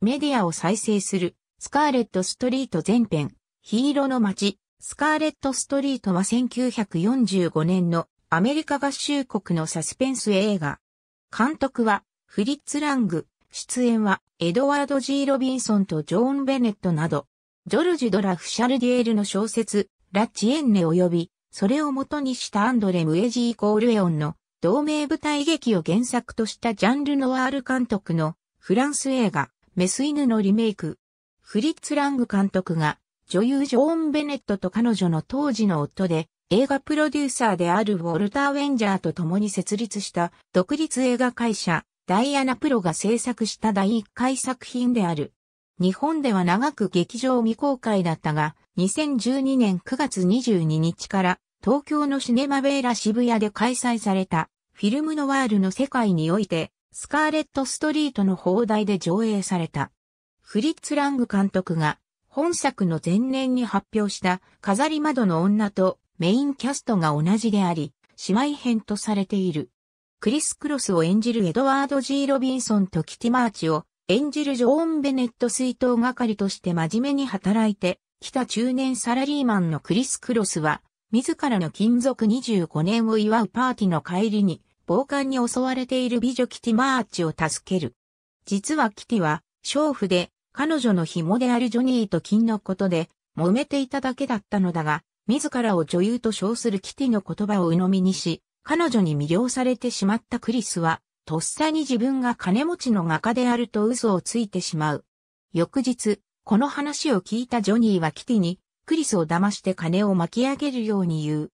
メディアを再生する、スカーレット・ストリート前編、ヒーローの街、スカーレット・ストリートは1945年のアメリカ合衆国のサスペンス映画。監督はフリッツ・ラング、出演はエドワード・ジー・ロビンソンとジョーン・ベネットなど、ジョルジュ・ドラ・フシャルディエールの小説、ラ・チエンネ及び、それを元にしたアンドレ・ムエジー・コールエオンの同名舞台劇を原作としたジャンルノワール監督のフランス映画、メス犬のリメイク。フリッツ・ラング監督が、女優ジョーン・ベネットと彼女の当時の夫で、映画プロデューサーであるウォルター・ウェンジャーと共に設立した独立映画会社、ダイアナ・プロが制作した第1回作品である。日本では長く劇場未公開だったが、2012年9月22日から東京のシネマベーラ渋谷で開催されたフィルムノワールの世界においてスカーレット・ストリートの放題で上映された。フリッツ・ラング監督が本作の前年に発表した飾り窓の女とメインキャストが同じであり、姉妹編とされている。クリス・クロスを演じるエドワード・ジー・ロビンソンとキティ・マーチを演じるジョーン・ベネット水筒係として真面目に働いて、来た中年サラリーマンのクリス・クロスは、自らの勤続25年を祝うパーティーの帰りに、暴漢に襲われている美女キティマーチを助ける。実はキティは、娼婦で、彼女の紐であるジョニーと金のことで、揉めていただけだったのだが、自らを女優と称するキティの言葉を鵜呑みにし、彼女に魅了されてしまったクリスは、とっさに自分が金持ちの画家であると嘘をついてしまう。翌日、この話を聞いたジョニーはキティに、クリスを騙して金を巻き上げるように言う。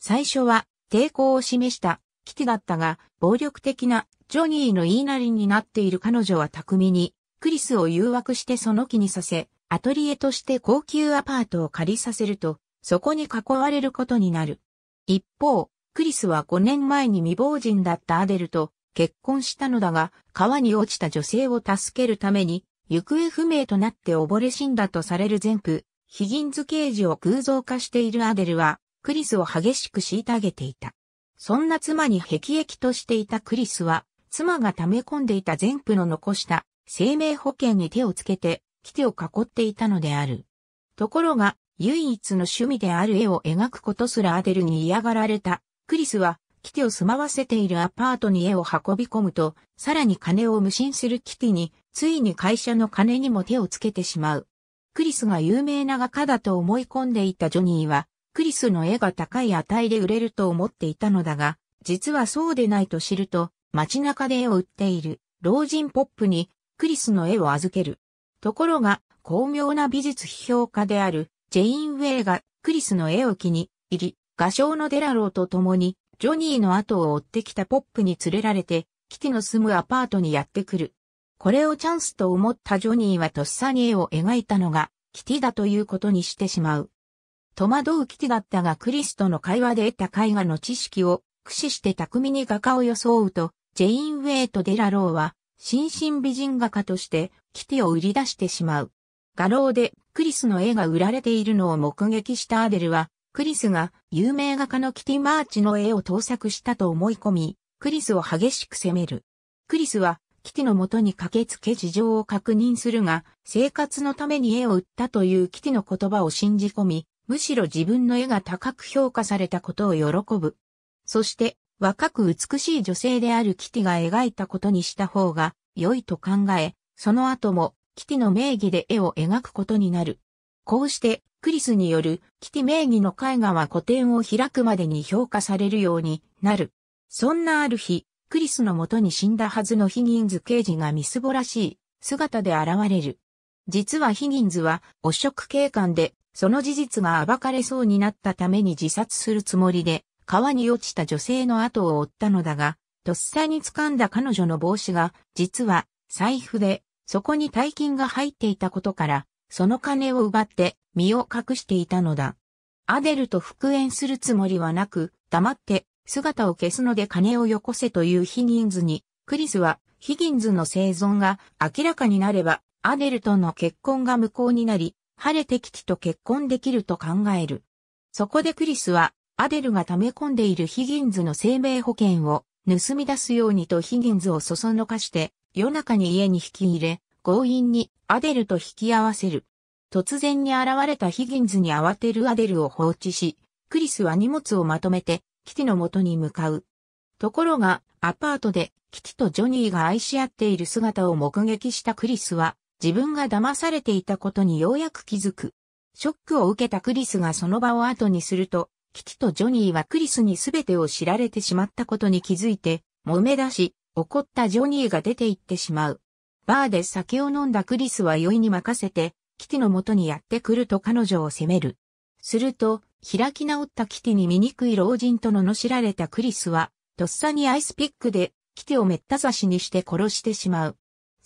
最初は、抵抗を示した危機だったが、暴力的なジョニーの言いなりになっている彼女は巧みに、クリスを誘惑してその気にさせ、アトリエとして高級アパートを借りさせると、そこに囲われることになる。一方、クリスは5年前に未亡人だったアデルと結婚したのだが、川に落ちた女性を助けるために、行方不明となって溺れ死んだとされる前夫、ヒギンズ刑事を偶像化しているアデルは、クリスを激しく虐げていた。そんな妻に壁役としていたクリスは、妻が溜め込んでいた全部の残した生命保険に手をつけて、キテを囲っていたのである。ところが、唯一の趣味である絵を描くことすらアデルに嫌がられた、クリスは、キティを住まわせているアパートに絵を運び込むと、さらに金を無心するキティに、ついに会社の金にも手をつけてしまう。クリスが有名な画家だと思い込んでいたジョニーは、クリスの絵が高い値で売れると思っていたのだが、実はそうでないと知ると、街中で絵を売っている老人ポップにクリスの絵を預ける。ところが、巧妙な美術批評家であるジェイン・ウェイがクリスの絵を気に入り、画商のデラローと共にジョニーの後を追ってきたポップに連れられて、キティの住むアパートにやってくる。これをチャンスと思ったジョニーはとっさに絵を描いたのが、キティだということにしてしまう。戸惑う危機だったがクリスとの会話で得た絵画の知識を駆使して巧みに画家を装うと、ジェイン・ウェイとデラローは、新進美人画家としてキティを売り出してしまう。画廊でクリスの絵が売られているのを目撃したアデルは、クリスが有名画家のキティ・マーチの絵を盗作したと思い込み、クリスを激しく責める。クリスはキティの元に駆けつけ事情を確認するが、生活のために絵を売ったというキティの言葉を信じ込み、むしろ自分の絵が高く評価されたことを喜ぶ。そして、若く美しい女性であるキティが描いたことにした方が良いと考え、その後もキティの名義で絵を描くことになる。こうして、クリスによるキティ名義の絵画は個展を開くまでに評価されるようになる。そんなある日、クリスのもとに死んだはずのヒギンズ刑事がみすぼらしい姿で現れる。実はヒギンズは汚職警官でその事実が暴かれそうになったために自殺するつもりで、川に落ちた女性の後を追ったのだが、とっさに掴んだ彼女の帽子が、実は、財布で、そこに大金が入っていたことから、その金を奪って身を隠していたのだ。アデルと復縁するつもりはなく、黙って姿を消すので金をよこせというヒギンズに、クリスはヒギンズの生存が明らかになれば、アデルとの結婚が無効になり、晴れてキティと結婚できると考える。そこでクリスは、アデルが溜め込んでいるヒギンズの生命保険を盗み出すようにとヒギンズをそそのかして、夜中に家に引き入れ、強引にアデルと引き合わせる。突然に現れたヒギンズに慌てるアデルを放置し、クリスは荷物をまとめて、キティの元に向かう。ところが、アパートで、キティとジョニーが愛し合っている姿を目撃したクリスは、自分が騙されていたことにようやく気づく。ショックを受けたクリスがその場を後にすると、キティとジョニーはクリスに全てを知られてしまったことに気づいて、揉め出し、怒ったジョニーが出て行ってしまう。バーで酒を飲んだクリスは酔いに任せて、キティの元にやってくると彼女を責める。すると、開き直ったキティに醜い老人との罵られたクリスは、とっさにアイスピックで、キティをめった刺しにして殺してしまう。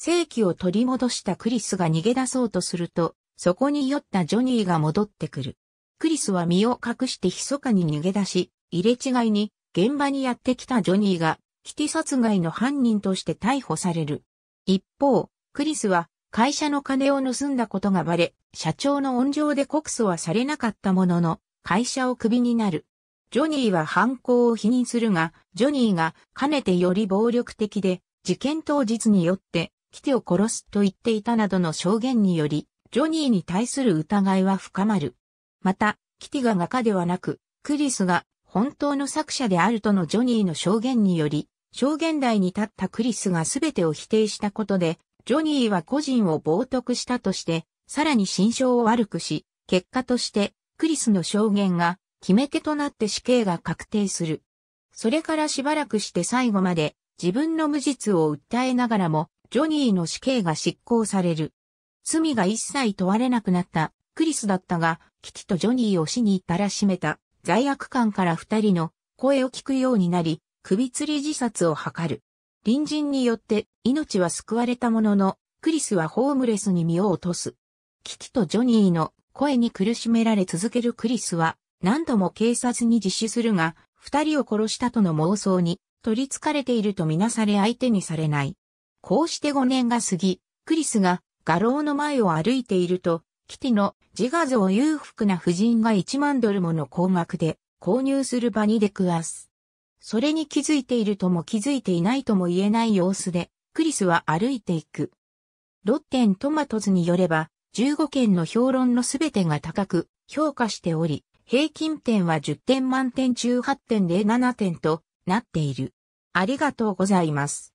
正規を取り戻したクリスが逃げ出そうとすると、そこに酔ったジョニーが戻ってくる。クリスは身を隠して密かに逃げ出し、入れ違いに現場にやってきたジョニーが、キティ殺害の犯人として逮捕される。一方、クリスは会社の金を盗んだことがバレ、社長の温情で告訴はされなかったものの、会社をクビになる。ジョニーは犯行を否認するが、ジョニーがかねてより暴力的で、事件当日によってキテを殺すと言っていたなどの証言により、ジョニーに対する疑いは深まる。また、キティが画家ではなく、クリスが本当の作者であるとのジョニーの証言により、証言台に立ったクリスが全てを否定したことで、ジョニーは個人を冒涜したとして、さらに心象を悪くし、結果として、クリスの証言が決め手となって死刑が確定する。それからしばらくして最後まで自分の無実を訴えながらも、ジョニーの死刑が執行される。罪が一切問われなくなったクリスだったが、キキとジョニーを死に至らしめた罪悪感から二人の声を聞くようになり、首吊り自殺を図る。隣人によって命は救われたものの、クリスはホームレスに身を落とす。キキとジョニーの声に苦しめられ続けるクリスは、何度も警察に実施するが、二人を殺したとの妄想に取り憑かれているとみなされ相手にされない。こうして5年が過ぎ、クリスが画廊の前を歩いていると、キティの自画像裕福な婦人が1万ドルもの高額で購入する場に出くわす。それに気づいているとも気づいていないとも言えない様子で、クリスは歩いていく。ロッテントマトズによれば、15件の評論のすべてが高く評価しており、平均点は10点満点中8.07点となっている。ありがとうございます。